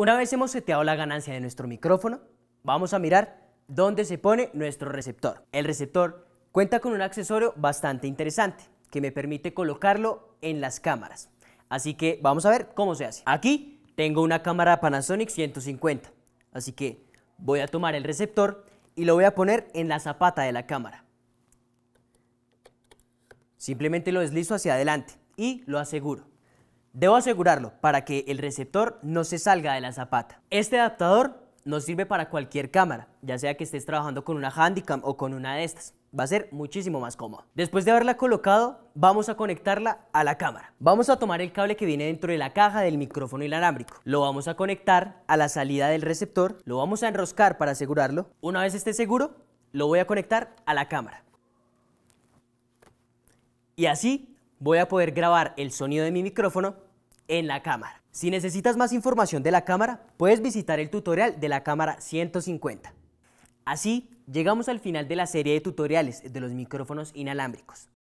Una vez hemos seteado la ganancia de nuestro micrófono, vamos a mirar dónde se pone nuestro receptor. El receptor cuenta con un accesorio bastante interesante que me permite colocarlo en las cámaras. Así que vamos a ver cómo se hace. Aquí tengo una cámara Panasonic 150, así que voy a tomar el receptor y lo voy a poner en la zapata de la cámara. Simplemente lo deslizo hacia adelante y lo aseguro. Debo asegurarlo para que el receptor no se salga de la zapata. Este adaptador nos sirve para cualquier cámara, ya sea que estés trabajando con una Handycam o con una de estas. Va a ser muchísimo más cómodo. Después de haberla colocado, vamos a conectarla a la cámara. Vamos a tomar el cable que viene dentro de la caja del micrófono inalámbrico. Lo vamos a conectar a la salida del receptor. Lo vamos a enroscar para asegurarlo. Una vez esté seguro, lo voy a conectar a la cámara. Y así voy a poder grabar el sonido de mi micrófono en la cámara. Si necesitas más información de la cámara, puedes visitar el tutorial de la cámara 150. Así, llegamos al final de la serie de tutoriales de los micrófonos inalámbricos.